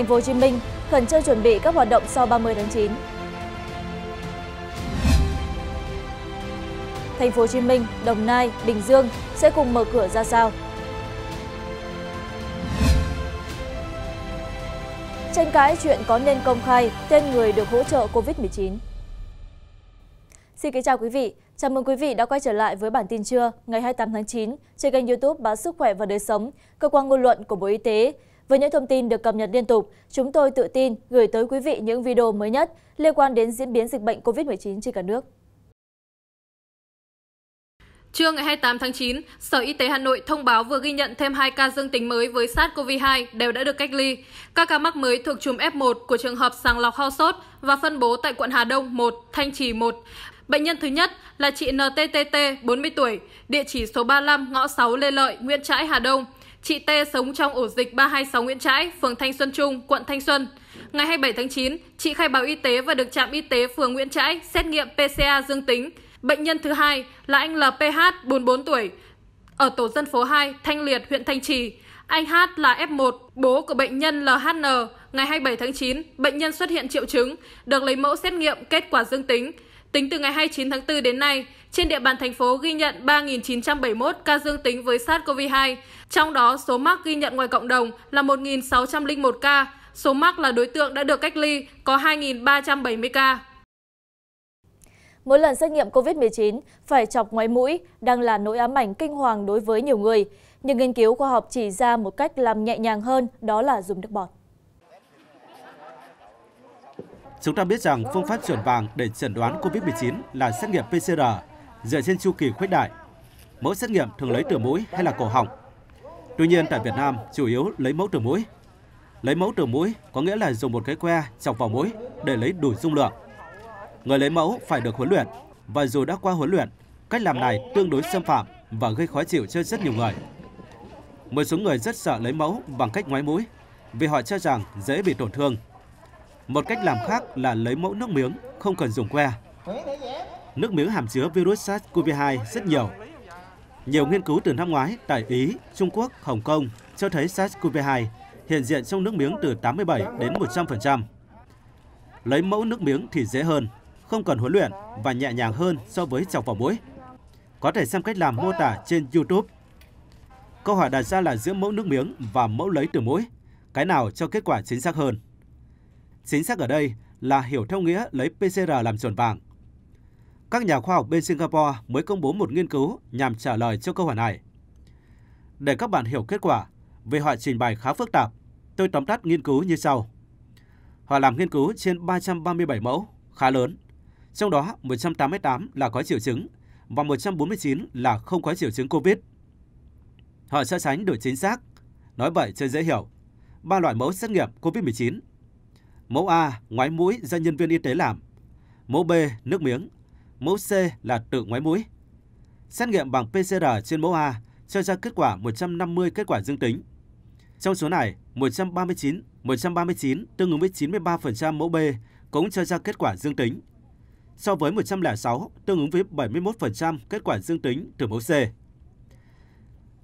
Thành phố Hồ Chí Minh khẩn trương chuẩn bị các hoạt động sau 30 tháng 9. Thành phố Hồ Chí Minh, Đồng Nai, Bình Dương sẽ cùng mở cửa ra sao? Tranh cãi chuyện có nên công khai tên người được hỗ trợ COVID-19. Xin kính chào quý vị, chào mừng quý vị đã quay trở lại với bản tin trưa ngày 28 tháng 9 trên kênh YouTube báo Sức khỏe và đời sống, cơ quan ngôn luận của Bộ Y tế với những thông tin được cập nhật liên tục chúng tôi tự tin gửi tới quý vị những video mới nhất liên quan đến diễn biến dịch bệnh covid một chín trên cả nước Trưa ngày 28 tháng 9, Sở Y tế Hà Nội thông báo vừa ghi nhận thêm 2 ca dương tính mới với SARS-CoV-2 đều đã được cách ly. Các ca mắc mới thuộc chùm F1 của trường hợp sàng lọc ho sốt và phân bố tại quận Hà Đông 1, Thanh Trì 1. Bệnh nhân thứ nhất là chị NTTT, 40 tuổi, địa chỉ số 35 ngõ 6 Lê Lợi, Nguyễn Trãi, Hà Đông. Chị T sống trong ổ dịch 326 Nguyễn Trãi, phường Thanh Xuân Trung, quận Thanh Xuân. Ngày 27 tháng 9, chị khai báo y tế và được trạm y tế phường Nguyễn Trãi xét nghiệm PCA dương tính. Bệnh nhân thứ hai là anh LPH, 44 tuổi, ở tổ dân phố 2, Thanh Liệt, huyện Thanh Trì. Anh H là F1, bố của bệnh nhân LHN. Ngày 27 tháng 9, bệnh nhân xuất hiện triệu chứng, được lấy mẫu xét nghiệm kết quả dương tính. Tính từ ngày 29 tháng 4 đến nay, trên địa bàn thành phố ghi nhận 3.971 ca dương tính với SARS-CoV-2, trong đó số mắc ghi nhận ngoài cộng đồng là 1.601 ca, số mắc là đối tượng đã được cách ly có 2.370 ca. Mỗi lần xét nghiệm COVID-19 phải chọc ngoáy mũi đang là nỗi ám ảnh kinh hoàng đối với nhiều người. Nhưng nghiên cứu khoa học chỉ ra một cách làm nhẹ nhàng hơn đó là dùng nước bọt. Chúng ta biết rằng phương pháp chuẩn vàng để chẩn đoán COVID-19 là xét nghiệm PCR dựa trên chu kỳ khuếch đại. Mẫu xét nghiệm thường lấy từ mũi hay là cổ họng. Tuy nhiên tại Việt Nam chủ yếu lấy mẫu từ mũi. Lấy mẫu từ mũi có nghĩa là dùng một cái que chọc vào mũi để lấy đủ dung lượng. Người lấy mẫu phải được huấn luyện và dù đã qua huấn luyện, cách làm này tương đối xâm phạm và gây khó chịu cho rất nhiều người. Một số người rất sợ lấy mẫu bằng cách ngoái mũi vì họ cho rằng dễ bị tổn thương một cách làm khác là lấy mẫu nước miếng, không cần dùng que. Nước miếng hàm chứa virus SARS-CoV-2 rất nhiều. Nhiều nghiên cứu từ năm ngoái tại Ý, Trung Quốc, Hồng Kông cho thấy SARS-CoV-2 hiện diện trong nước miếng từ 87 đến 100%. Lấy mẫu nước miếng thì dễ hơn, không cần huấn luyện và nhẹ nhàng hơn so với chọc vào mũi. Có thể xem cách làm mô tả trên YouTube. Câu hỏi đặt ra là giữa mẫu nước miếng và mẫu lấy từ mũi, cái nào cho kết quả chính xác hơn? Chính xác ở đây là hiểu theo nghĩa lấy PCR làm chuẩn vàng. Các nhà khoa học bên Singapore mới công bố một nghiên cứu nhằm trả lời cho câu hỏi này. Để các bạn hiểu kết quả, vì họ trình bày khá phức tạp, tôi tóm tắt nghiên cứu như sau. Họ làm nghiên cứu trên 337 mẫu, khá lớn. Trong đó 188 là có triệu chứng và 149 là không có triệu chứng COVID. Họ so sánh độ chính xác. Nói vậy cho dễ hiểu. Ba loại mẫu xét nghiệm COVID-19 Mẫu A ngoái mũi do nhân viên y tế làm. Mẫu B nước miếng. Mẫu C là tự ngoái mũi. Xét nghiệm bằng PCR trên mẫu A cho ra kết quả 150 kết quả dương tính. Trong số này, 139, 139 tương ứng với 93% mẫu B cũng cho ra kết quả dương tính. So với 106 tương ứng với 71% kết quả dương tính từ mẫu C.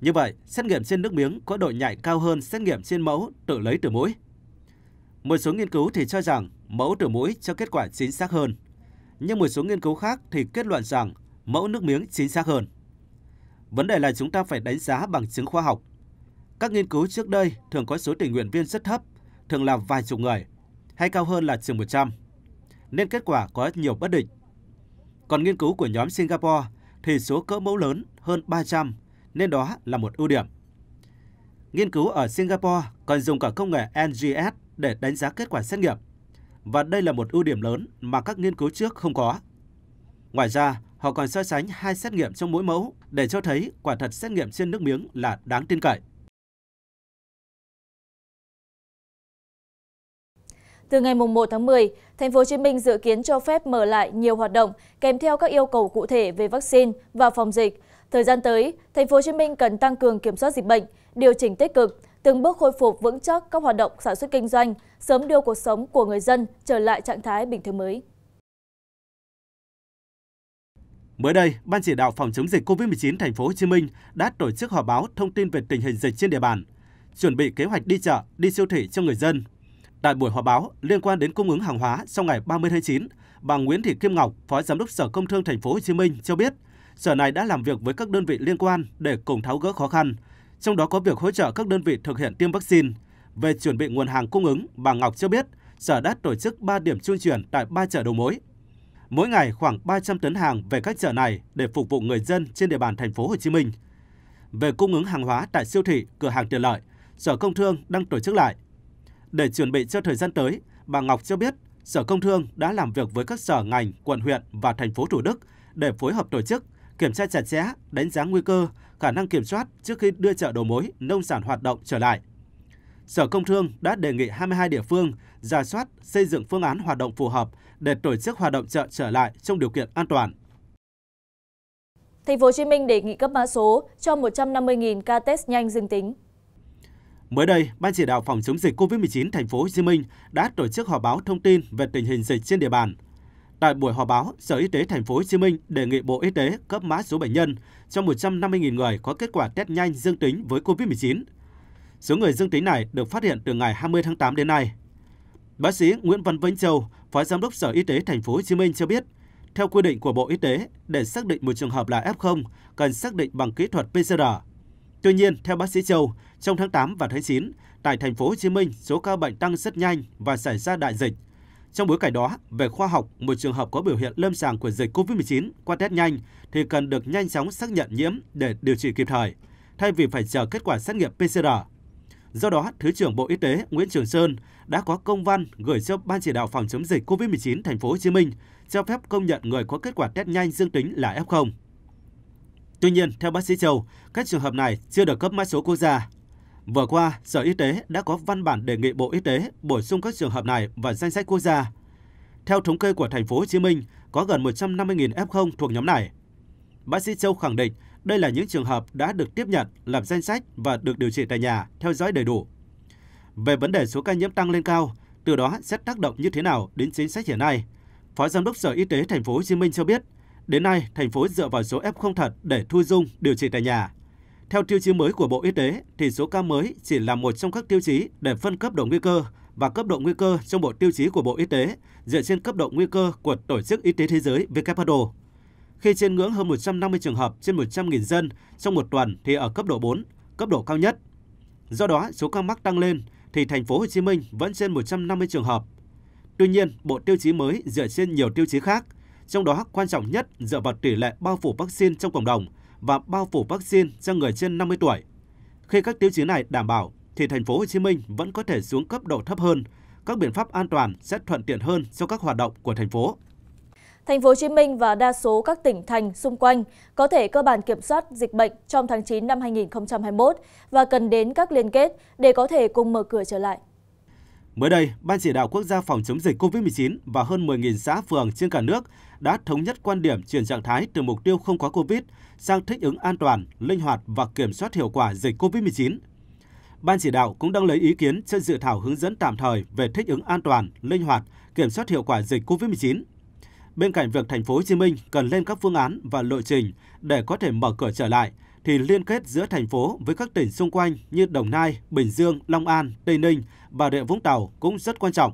Như vậy, xét nghiệm trên nước miếng có độ nhạy cao hơn xét nghiệm trên mẫu tự lấy từ mũi. Một số nghiên cứu thì cho rằng mẫu từ mũi cho kết quả chính xác hơn, nhưng một số nghiên cứu khác thì kết luận rằng mẫu nước miếng chính xác hơn. Vấn đề là chúng ta phải đánh giá bằng chứng khoa học. Các nghiên cứu trước đây thường có số tình nguyện viên rất thấp, thường là vài chục người, hay cao hơn là chừng 100, nên kết quả có nhiều bất định. Còn nghiên cứu của nhóm Singapore thì số cỡ mẫu lớn hơn 300, nên đó là một ưu điểm. Nghiên cứu ở Singapore còn dùng cả công nghệ NGS để đánh giá kết quả xét nghiệm. Và đây là một ưu điểm lớn mà các nghiên cứu trước không có. Ngoài ra, họ còn so sánh hai xét nghiệm trong mỗi mẫu để cho thấy quả thật xét nghiệm trên nước miếng là đáng tin cậy. Từ ngày 1 tháng 10, Thành phố Hồ Chí Minh dự kiến cho phép mở lại nhiều hoạt động kèm theo các yêu cầu cụ thể về vaccine và phòng dịch. Thời gian tới, Thành phố Hồ Chí Minh cần tăng cường kiểm soát dịch bệnh, điều chỉnh tích cực, từng bước khôi phục vững chắc các hoạt động sản xuất kinh doanh sớm đưa cuộc sống của người dân trở lại trạng thái bình thường mới. Mới đây, Ban chỉ đạo phòng chống dịch COVID-19 thành phố Hồ Chí Minh đã tổ chức họp báo thông tin về tình hình dịch trên địa bàn, chuẩn bị kế hoạch đi chợ, đi siêu thị cho người dân. Tại buổi họp báo liên quan đến cung ứng hàng hóa sau ngày 30 tháng 9, bà Nguyễn Thị Kim Ngọc, Phó Giám đốc Sở Công Thương thành phố Hồ Chí Minh cho biết, sở này đã làm việc với các đơn vị liên quan để cùng tháo gỡ khó khăn, trong đó có việc hỗ trợ các đơn vị thực hiện tiêm vaccine. Về chuẩn bị nguồn hàng cung ứng, bà Ngọc cho biết Sở đã tổ chức 3 điểm trung chuyển tại 3 chợ đầu mối. Mỗi ngày khoảng 300 tấn hàng về các chợ này để phục vụ người dân trên địa bàn thành phố Hồ Chí Minh. Về cung ứng hàng hóa tại siêu thị, cửa hàng tiện lợi, Sở Công Thương đang tổ chức lại. Để chuẩn bị cho thời gian tới, bà Ngọc cho biết Sở Công Thương đã làm việc với các sở ngành, quận huyện và thành phố Thủ Đức để phối hợp tổ chức kiểm tra chặt chẽ, đánh giá nguy cơ, khả năng kiểm soát trước khi đưa chợ đầu mối, nông sản hoạt động trở lại. Sở Công Thương đã đề nghị 22 địa phương ra soát xây dựng phương án hoạt động phù hợp để tổ chức hoạt động chợ trở lại trong điều kiện an toàn. Thành phố Hồ Chí Minh đề nghị cấp mã số cho 150.000 ca test nhanh dương tính. Mới đây, Ban chỉ đạo phòng chống dịch COVID-19 thành phố Hồ Chí Minh đã tổ chức họp báo thông tin về tình hình dịch trên địa bàn, Tại buổi họp báo, Sở Y tế Thành phố Hồ Chí Minh đề nghị Bộ Y tế cấp mã số bệnh nhân cho 150.000 người có kết quả test nhanh dương tính với COVID-19. Số người dương tính này được phát hiện từ ngày 20 tháng 8 đến nay. Bác sĩ Nguyễn Văn Vĩnh Châu, Phó Giám đốc Sở Y tế Thành phố Hồ Chí Minh cho biết, theo quy định của Bộ Y tế, để xác định một trường hợp là F0 cần xác định bằng kỹ thuật PCR. Tuy nhiên, theo bác sĩ Châu, trong tháng 8 và tháng 9, tại thành phố Hồ Chí Minh, số ca bệnh tăng rất nhanh và xảy ra đại dịch trong bối cảnh đó, về khoa học, một trường hợp có biểu hiện lâm sàng của dịch COVID-19 qua test nhanh thì cần được nhanh chóng xác nhận nhiễm để điều trị kịp thời, thay vì phải chờ kết quả xét nghiệm PCR. Do đó, Thứ trưởng Bộ Y tế Nguyễn Trường Sơn đã có công văn gửi cho Ban chỉ đạo phòng chống dịch COVID-19 thành phố Hồ Chí Minh cho phép công nhận người có kết quả test nhanh dương tính là F0. Tuy nhiên, theo bác sĩ Châu, các trường hợp này chưa được cấp mã số quốc gia. Vừa qua, Sở Y tế đã có văn bản đề nghị Bộ Y tế bổ sung các trường hợp này vào danh sách quốc gia. Theo thống kê của thành phố Hồ Chí Minh, có gần 150.000 F0 thuộc nhóm này. Bác sĩ Châu khẳng định đây là những trường hợp đã được tiếp nhận, làm danh sách và được điều trị tại nhà, theo dõi đầy đủ. Về vấn đề số ca nhiễm tăng lên cao, từ đó sẽ tác động như thế nào đến chính sách hiện nay? Phó Giám đốc Sở Y tế Thành phố Hồ Chí Minh cho biết, đến nay thành phố dựa vào số F0 thật để thu dung điều trị tại nhà. Theo tiêu chí mới của Bộ Y tế, thì số ca mới chỉ là một trong các tiêu chí để phân cấp độ nguy cơ và cấp độ nguy cơ trong bộ tiêu chí của Bộ Y tế dựa trên cấp độ nguy cơ của Tổ chức Y tế Thế giới WHO. Khi trên ngưỡng hơn 150 trường hợp trên 100.000 dân trong một tuần thì ở cấp độ 4, cấp độ cao nhất. Do đó, số ca mắc tăng lên thì thành phố Hồ Chí Minh vẫn trên 150 trường hợp. Tuy nhiên, bộ tiêu chí mới dựa trên nhiều tiêu chí khác, trong đó quan trọng nhất dựa vào tỷ lệ bao phủ vaccine trong cộng đồng – và bao phủ vaccine cho người trên 50 tuổi. Khi các tiêu chí này đảm bảo, thì thành phố Hồ Chí Minh vẫn có thể xuống cấp độ thấp hơn. Các biện pháp an toàn sẽ thuận tiện hơn cho các hoạt động của thành phố. Thành phố Hồ Chí Minh và đa số các tỉnh thành xung quanh có thể cơ bản kiểm soát dịch bệnh trong tháng 9 năm 2021 và cần đến các liên kết để có thể cùng mở cửa trở lại. Mới đây, Ban chỉ đạo quốc gia phòng chống dịch COVID-19 và hơn 10.000 xã phường trên cả nước đã thống nhất quan điểm chuyển trạng thái từ mục tiêu không có COVID sang thích ứng an toàn, linh hoạt và kiểm soát hiệu quả dịch COVID-19. Ban chỉ đạo cũng đang lấy ý kiến trên dự thảo hướng dẫn tạm thời về thích ứng an toàn, linh hoạt, kiểm soát hiệu quả dịch COVID-19. Bên cạnh việc thành phố Hồ Chí Minh cần lên các phương án và lộ trình để có thể mở cửa trở lại thì liên kết giữa thành phố với các tỉnh xung quanh như Đồng Nai, Bình Dương, Long An, Tây Ninh, và Rịa Vũng Tàu cũng rất quan trọng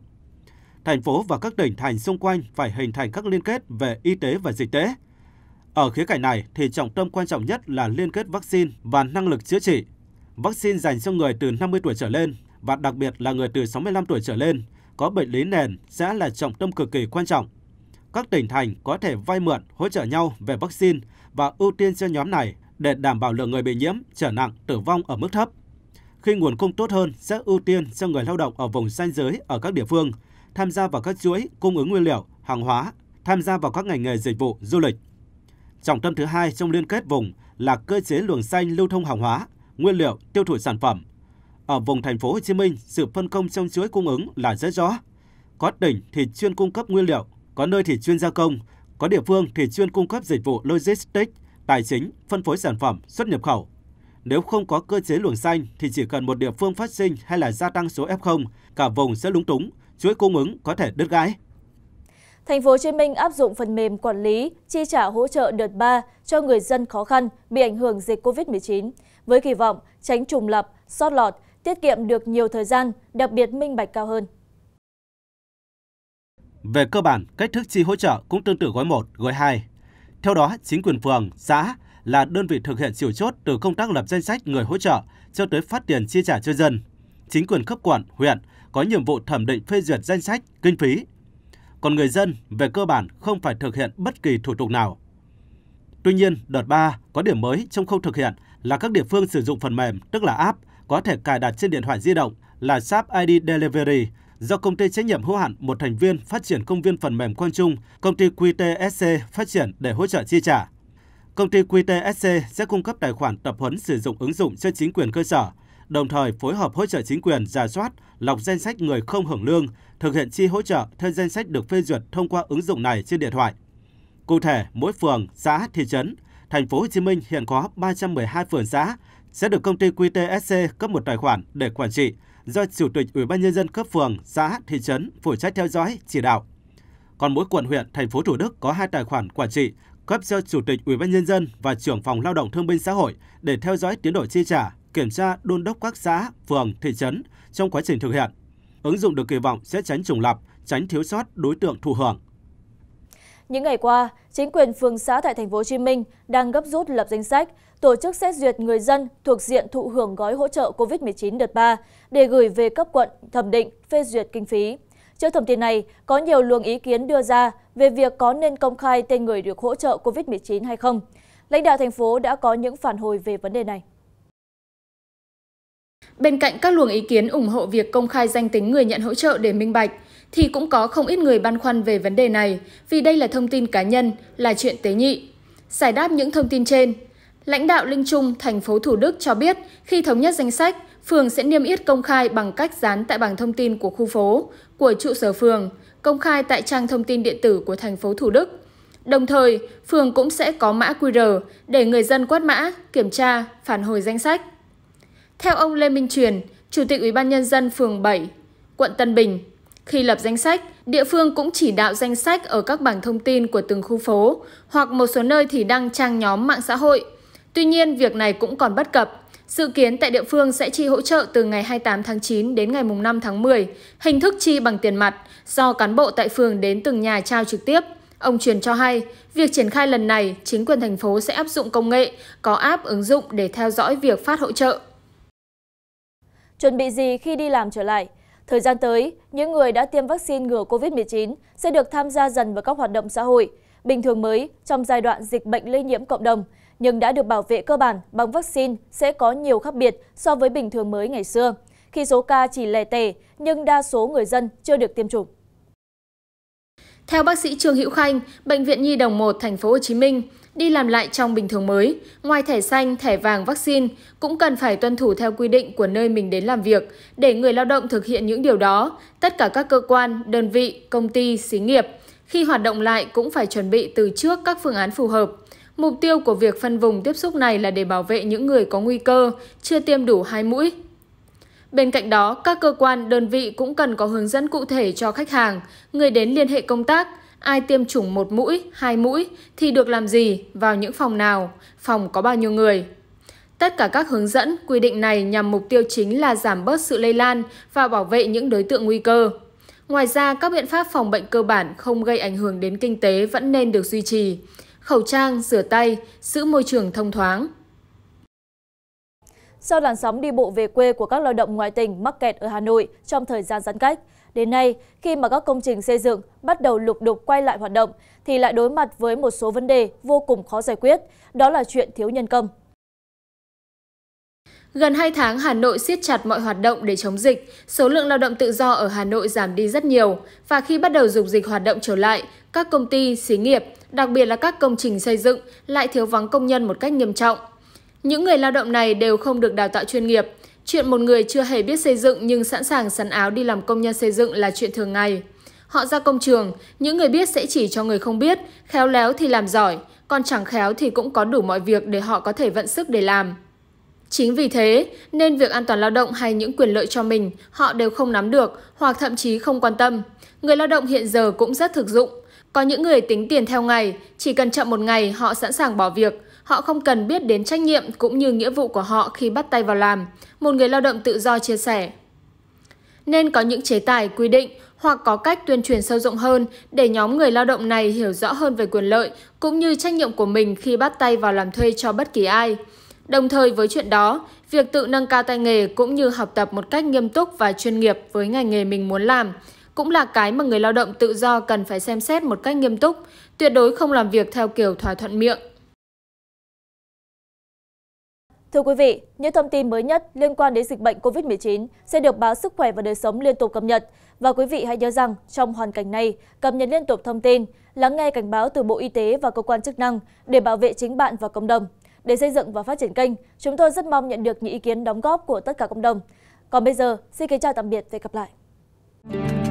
thành phố và các tỉnh thành xung quanh phải hình thành các liên kết về y tế và dịch tễ. Ở khía cạnh này thì trọng tâm quan trọng nhất là liên kết vaccine và năng lực chữa trị. Vaccine dành cho người từ 50 tuổi trở lên và đặc biệt là người từ 65 tuổi trở lên có bệnh lý nền sẽ là trọng tâm cực kỳ quan trọng. Các tỉnh thành có thể vay mượn, hỗ trợ nhau về vaccine và ưu tiên cho nhóm này để đảm bảo lượng người bị nhiễm, trở nặng, tử vong ở mức thấp. Khi nguồn cung tốt hơn sẽ ưu tiên cho người lao động ở vùng xanh giới ở các địa phương – tham gia vào các chuỗi cung ứng nguyên liệu, hàng hóa, tham gia vào các ngành nghề dịch vụ, du lịch. Trọng tâm thứ hai trong liên kết vùng là cơ chế luồng xanh lưu thông hàng hóa, nguyên liệu, tiêu thụ sản phẩm. Ở vùng thành phố Hồ Chí Minh, sự phân công trong chuỗi cung ứng là rất rõ. Có tỉnh thì chuyên cung cấp nguyên liệu, có nơi thì chuyên gia công, có địa phương thì chuyên cung cấp dịch vụ logistics, tài chính, phân phối sản phẩm, xuất nhập khẩu. Nếu không có cơ chế luồng xanh thì chỉ cần một địa phương phát sinh hay là gia tăng số F0, cả vùng sẽ lúng túng, chuỗi cung ứng có thể đứt gãy. Thành phố Hồ Chí Minh áp dụng phần mềm quản lý chi trả hỗ trợ đợt 3 cho người dân khó khăn bị ảnh hưởng dịch COVID-19 với kỳ vọng tránh trùng lập, sót lọt, tiết kiệm được nhiều thời gian, đặc biệt minh bạch cao hơn. Về cơ bản, cách thức chi hỗ trợ cũng tương tự gói 1, gói 2. Theo đó, chính quyền phường, xã là đơn vị thực hiện chiều chốt từ công tác lập danh sách người hỗ trợ cho tới phát tiền chi trả cho dân. Chính quyền cấp quận, huyện có nhiệm vụ thẩm định phê duyệt danh sách, kinh phí. Còn người dân về cơ bản không phải thực hiện bất kỳ thủ tục nào. Tuy nhiên, đợt 3 có điểm mới trong khâu thực hiện là các địa phương sử dụng phần mềm, tức là app, có thể cài đặt trên điện thoại di động là SAP ID Delivery do công ty trách nhiệm hữu hạn một thành viên phát triển công viên phần mềm Quang Trung, công ty QTSC phát triển để hỗ trợ chi trả. Công ty QTSC sẽ cung cấp tài khoản tập huấn sử dụng ứng dụng cho chính quyền cơ sở, đồng thời phối hợp hỗ trợ chính quyền giả soát, lọc danh sách người không hưởng lương, thực hiện chi hỗ trợ theo danh sách được phê duyệt thông qua ứng dụng này trên điện thoại. Cụ thể, mỗi phường, xã, thị trấn, thành phố Hồ Chí Minh hiện có 312 phường xã sẽ được công ty QTSC cấp một tài khoản để quản trị do chủ tịch Ủy ban nhân dân cấp phường, xã, thị trấn phụ trách theo dõi, chỉ đạo. Còn mỗi quận huyện, thành phố Thủ Đức có hai tài khoản quản trị cấp cho chủ tịch Ủy ban nhân dân và trưởng phòng lao động thương binh xã hội để theo dõi tiến độ chi trả kiểm tra đôn đốc các xã, phường, thị trấn trong quá trình thực hiện. Ứng dụng được kỳ vọng sẽ tránh trùng lập, tránh thiếu sót đối tượng thụ hưởng. Những ngày qua, chính quyền phường xã tại thành phố Hồ Chí Minh đang gấp rút lập danh sách, tổ chức xét duyệt người dân thuộc diện thụ hưởng gói hỗ trợ COVID-19 đợt 3 để gửi về cấp quận thẩm định phê duyệt kinh phí. Trước thông tin này, có nhiều luồng ý kiến đưa ra về việc có nên công khai tên người được hỗ trợ COVID-19 hay không. Lãnh đạo thành phố đã có những phản hồi về vấn đề này. Bên cạnh các luồng ý kiến ủng hộ việc công khai danh tính người nhận hỗ trợ để minh bạch, thì cũng có không ít người băn khoăn về vấn đề này vì đây là thông tin cá nhân, là chuyện tế nhị. Giải đáp những thông tin trên, lãnh đạo Linh Trung, thành phố Thủ Đức cho biết khi thống nhất danh sách, phường sẽ niêm yết công khai bằng cách dán tại bảng thông tin của khu phố, của trụ sở phường, công khai tại trang thông tin điện tử của thành phố Thủ Đức. Đồng thời, phường cũng sẽ có mã QR để người dân quét mã, kiểm tra, phản hồi danh sách. Theo ông Lê Minh Truyền, Chủ tịch Ủy ban Nhân dân phường 7, quận Tân Bình, khi lập danh sách, địa phương cũng chỉ đạo danh sách ở các bảng thông tin của từng khu phố, hoặc một số nơi thì đăng trang nhóm mạng xã hội. Tuy nhiên, việc này cũng còn bất cập. Dự kiến tại địa phương sẽ chi hỗ trợ từ ngày 28 tháng 9 đến ngày 5 tháng 10, hình thức chi bằng tiền mặt, do cán bộ tại phường đến từng nhà trao trực tiếp. Ông Truyền cho hay, việc triển khai lần này, chính quyền thành phố sẽ áp dụng công nghệ, có app ứng dụng để theo dõi việc phát hỗ trợ chuẩn bị gì khi đi làm trở lại thời gian tới những người đã tiêm vaccine ngừa covid một chín sẽ được tham gia dần vào các hoạt động xã hội bình thường mới trong giai đoạn dịch bệnh lây nhiễm cộng đồng nhưng đã được bảo vệ cơ bản bằng vaccine sẽ có nhiều khác biệt so với bình thường mới ngày xưa khi số ca chỉ lẻ tẻ nhưng đa số người dân chưa được tiêm chủng. Theo bác sĩ Trương Hữu Khanh, bệnh viện Nhi đồng 1 thành phố Hồ Chí Minh, đi làm lại trong bình thường mới. Ngoài thẻ xanh, thẻ vàng vaccine, cũng cần phải tuân thủ theo quy định của nơi mình đến làm việc để người lao động thực hiện những điều đó. Tất cả các cơ quan, đơn vị, công ty, xí nghiệp khi hoạt động lại cũng phải chuẩn bị từ trước các phương án phù hợp. Mục tiêu của việc phân vùng tiếp xúc này là để bảo vệ những người có nguy cơ, chưa tiêm đủ hai mũi, Bên cạnh đó, các cơ quan, đơn vị cũng cần có hướng dẫn cụ thể cho khách hàng, người đến liên hệ công tác, ai tiêm chủng một mũi, hai mũi thì được làm gì, vào những phòng nào, phòng có bao nhiêu người. Tất cả các hướng dẫn, quy định này nhằm mục tiêu chính là giảm bớt sự lây lan và bảo vệ những đối tượng nguy cơ. Ngoài ra, các biện pháp phòng bệnh cơ bản không gây ảnh hưởng đến kinh tế vẫn nên được duy trì. Khẩu trang, rửa tay, giữ môi trường thông thoáng. Sau làn sóng đi bộ về quê của các lao động ngoài tỉnh mắc kẹt ở Hà Nội trong thời gian giãn cách, đến nay khi mà các công trình xây dựng bắt đầu lục đục quay lại hoạt động thì lại đối mặt với một số vấn đề vô cùng khó giải quyết, đó là chuyện thiếu nhân công. Gần 2 tháng Hà Nội siết chặt mọi hoạt động để chống dịch, số lượng lao động tự do ở Hà Nội giảm đi rất nhiều và khi bắt đầu dục dịch hoạt động trở lại, các công ty, xí nghiệp, đặc biệt là các công trình xây dựng lại thiếu vắng công nhân một cách nghiêm trọng. Những người lao động này đều không được đào tạo chuyên nghiệp, Chuyện một người chưa hề biết xây dựng nhưng sẵn sàng sắn áo đi làm công nhân xây dựng là chuyện thường ngày. Họ ra công trường, những người biết sẽ chỉ cho người không biết, khéo léo thì làm giỏi, còn chẳng khéo thì cũng có đủ mọi việc để họ có thể vận sức để làm. Chính vì thế, nên việc an toàn lao động hay những quyền lợi cho mình, họ đều không nắm được hoặc thậm chí không quan tâm. Người lao động hiện giờ cũng rất thực dụng. Có những người tính tiền theo ngày, chỉ cần chậm một ngày họ sẵn sàng bỏ việc, Họ không cần biết đến trách nhiệm cũng như nghĩa vụ của họ khi bắt tay vào làm, một người lao động tự do chia sẻ. Nên có những chế tài quy định hoặc có cách tuyên truyền sâu rộng hơn để nhóm người lao động này hiểu rõ hơn về quyền lợi cũng như trách nhiệm của mình khi bắt tay vào làm thuê cho bất kỳ ai. Đồng thời với chuyện đó, việc tự nâng cao tay nghề cũng như học tập một cách nghiêm túc và chuyên nghiệp với ngành nghề mình muốn làm cũng là cái mà người lao động tự do cần phải xem xét một cách nghiêm túc, tuyệt đối không làm việc theo kiểu thỏa thuận miệng. Thưa quý vị, những thông tin mới nhất liên quan đến dịch bệnh COVID-19 sẽ được báo Sức khỏe và Đời sống liên tục cập nhật. Và quý vị hãy nhớ rằng, trong hoàn cảnh này, cập nhật liên tục thông tin, lắng nghe cảnh báo từ Bộ Y tế và cơ quan chức năng để bảo vệ chính bạn và cộng đồng. Để xây dựng và phát triển kênh, chúng tôi rất mong nhận được những ý kiến đóng góp của tất cả cộng đồng. Còn bây giờ, xin kính chào tạm biệt và hẹn gặp lại.